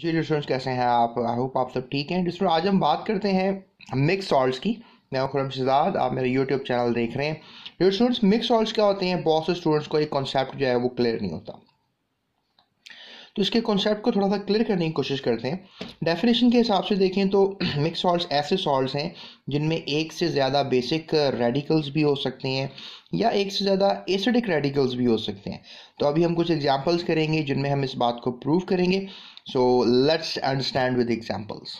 जी students कैसे हैं आप आई होप आप सब ठीक हैं जिसमें आज हम बात करते हैं मिक्स सॉल्ट्स की मैं खुरम शहजाद आप मेरे यूट्यूब चैनल देख रहे हैं स्टूडेंट्स मिक्स सॉल्ट्स क्या होते हैं बहुत से स्टूडेंट्स को एक कॉन्सेप्ट जो है वो क्लियर नहीं होता तो इसके कॉन्सेप्ट को थोड़ा सा क्लियर करने की कोशिश करते हैं डेफिनेशन के हिसाब से देखें तो मिक्स सॉल्ट्स ऐसे सॉल्ट्स हैं जिनमें एक से ज़्यादा बेसिक रेडिकल्स भी हो सकते हैं या एक से ज़्यादा एसिडिक रेडिकल्स भी हो सकते हैं तो अभी हम कुछ एग्जाम्पल्स करेंगे जिनमें हम इस बात को प्रूव करेंगे so let's understand with examples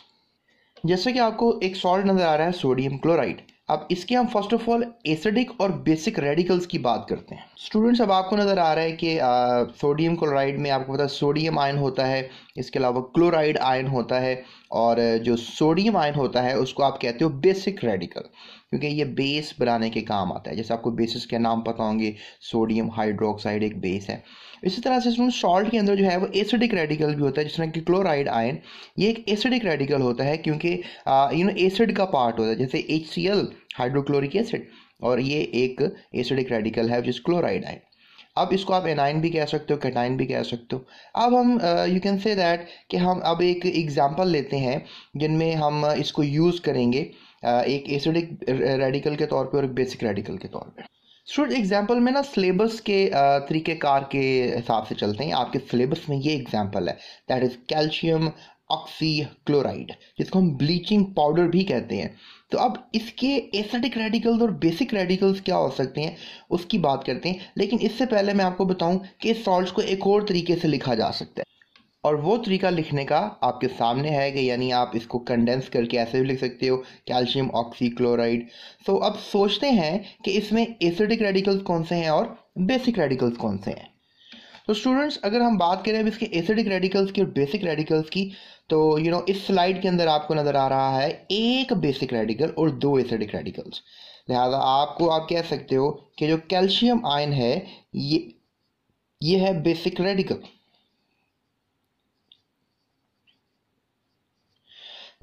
जैसे कि आपको एक सॉल्ट नज़र आ रहा है सोडियम क्लोराइड अब इसके हम फर्स्ट ऑफ ऑल एसिडिक और बेसिक रेडिकल्स की बात करते हैं स्टूडेंट्स अब आपको नज़र आ रहा है कि सोडियम क्लोराइड में आपको पता है सोडियम आयन होता है इसके अलावा क्लोराइड आयन होता है और जो सोडियम आयन होता है उसको आप कहते हो बेसिक रेडिकल क्योंकि ये बेस बनाने के काम आता है जैसे आपको बेसिस के नाम पता होंगे सोडियम हाइड्रोक्साइड एक बेस है इसी तरह से इसमें सॉल्ट के अंदर जो है वो एसिडिक रेडिकल भी होता है जिसमें कि क्लोराइड आयन ये एक एसिडिक रेडिकल होता है क्योंकि यू नो एसिड का पार्ट होता है जैसे H C L hydrochloric acid और ये एक एसिडिक रेडिकल है जिस क्लोराइड आयन अब इसको आप एनाइन भी कह सकते हो कैटाइन भी कह सकते हो अब हम यू कैन से दैट कि हम अब एक एग्ज़ाम्पल लेते हैं जिनमें हम इसको यूज़ करेंगे एक एसिडिक रेडिकल के तौर पे और एक बेसिक रेडिकल के तौर पे स्टूडेंट एग्जाम्पल में ना सिलेबस के तरीके कार के हिसाब से चलते हैं आपके सिलेबस में ये एग्जाम्पल है that is calcium oxychloride जिसको हम ब्लीचिंग पाउडर भी कहते हैं तो अब इसके एसिडिक रेडिकल्स और बेसिक रेडिकल्स क्या हो सकते हैं उसकी बात करते हैं लेकिन इससे पहले मैं आपको बताऊं कि सॉल्ट्स को एक और तरीके से लिखा जा सकता है और वो तरीका लिखने का आपके सामने है कि यानी आप इसको कंडेंस करके ऐसे भी लिख सकते हो कैल्शियम ऑक्सीक्लोराइड सो अब सोचते हैं कि इसमें एसिडिक रेडिकल्स कौन से हैं और बेसिक रेडिकल्स कौन से हैं तो स्टूडेंट्स अगर हम बात करें अब इसके एसिडिक रेडिकल्स की और बेसिक रेडिकल्स की तो यू you नो know, इस स्लाइड के अंदर आपको नज़र आ रहा है एक बेसिक रेडिकल और दो एसिडिक रेडिकल्स लिहाजा आपको आप कह सकते हो कि जो कैल्शियम आयन है ये ये है बेसिक रेडिकल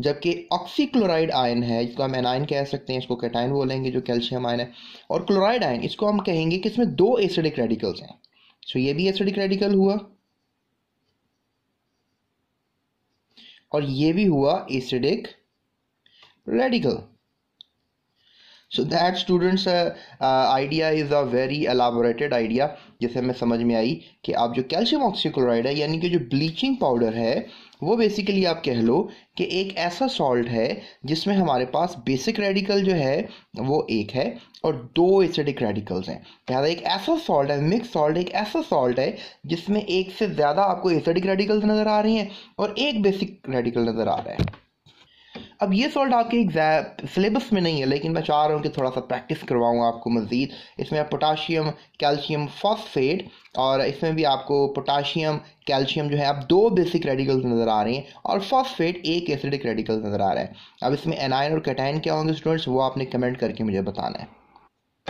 जबकि ऑक्सीक्लोराइड आयन है इसको हम एनाइन कह सकते हैं इसको कैटाइन बोलेंगे जो कैल्शियम आयन है और क्लोराइड आयन इसको हम कहेंगे कि इसमें दो एसिडिक रेडिकल्स हैं सो ये भी एसिडिक रेडिकल हुआ और ये भी हुआ acidic radical so that students idea is a very elaborated idea जिसे हमें समझ में आई कि आप जो कैल्शियम ऑक्सीक्लोराइड है यानी कि जो ब्लीचिंग पाउडर है वो बेसिकली आप कह लो कि एक ऐसा सॉल्ट है जिसमें हमारे पास बेसिक रेडिकल जो है वो एक है और दो एसिडिक रेडिकल्स हैं लिहाजा एक ऐसा सॉल्ट है मिक्स सॉल्ट एक ऐसा सॉल्ट है जिसमें एक से ज़्यादा आपको एसिडिक रेडिकल्स नज़र आ रही हैं और एक बेसिक रेडिकल नज़र आ रहा है अब ये सॉल्ट आपके एग्जाम सिलेबस में नहीं है लेकिन मैं चाह रहा हूँ कि थोड़ा सा प्रैक्टिस करवाऊँ आपको मज़ीद इसमें आप पोटाशियम कैल्शियम फॉस्फेट और इसमें भी आपको पोटाशियम कैल्शियम जो है आप दो बेसिक रेडिकल्स नज़र आ रहे हैं और फॉस्फेट एक एसिडिक रेडिकल नज़र आ रहा है अब इसमें एनाइन और कैटाइन क्या होंगे स्टूडेंट्स वो आपने कमेंट करके मुझे बताना है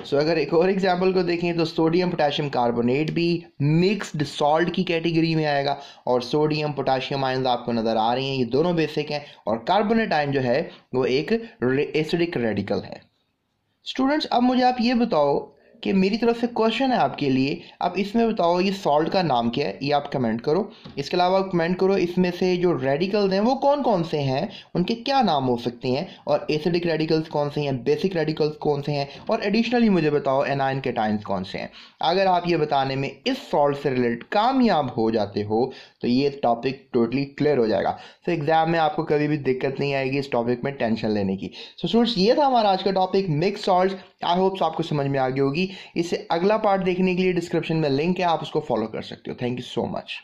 सो so, अगर एक और एग्जाम्पल को देखें तो सोडियम पोटाशियम कार्बोनेट भी मिक्स्ड सॉल्ट की कैटेगरी में आएगा और सोडियम पोटाशियम आयन आपको नज़र आ रही हैं ये दोनों बेसिक हैं और कार्बोनेट आयन जो है वो एक एसिडिक रेडिकल है स्टूडेंट्स अब मुझे आप ये बताओ कि मेरी तरफ से क्वेश्चन है आपके लिए आप इसमें बताओ ये सॉल्ट का नाम क्या है ये आप कमेंट करो इसके अलावा आप कमेंट करो इसमें से जो रेडिकल्स हैं वो कौन कौन से हैं उनके क्या नाम हो सकते हैं और एसिडिक रेडिकल्स कौन से हैं बेसिक रेडिकल्स कौन से हैं और एडिशनली मुझे बताओ एनाइन के टाइम्स कौन से हैं अगर आप ये बताने में इस सॉल्ट से रिलेटेड कामयाब हो जाते हो तो ये टॉपिक टोटली क्लियर हो जाएगा सो एग्जाम में आपको कभी भी दिक्कत नहीं आएगी इस टॉपिक में टेंशन लेने की सो so, स्टूडेंट्स ये था हमारा आज का topic mix salt I hopes आपको समझ में आ गई होगी इसे अगला पार्ट देखने के लिए डिस्क्रिप्शन में लिंक है आप उसको फॉलो कर सकते हो थैंक यू सो मच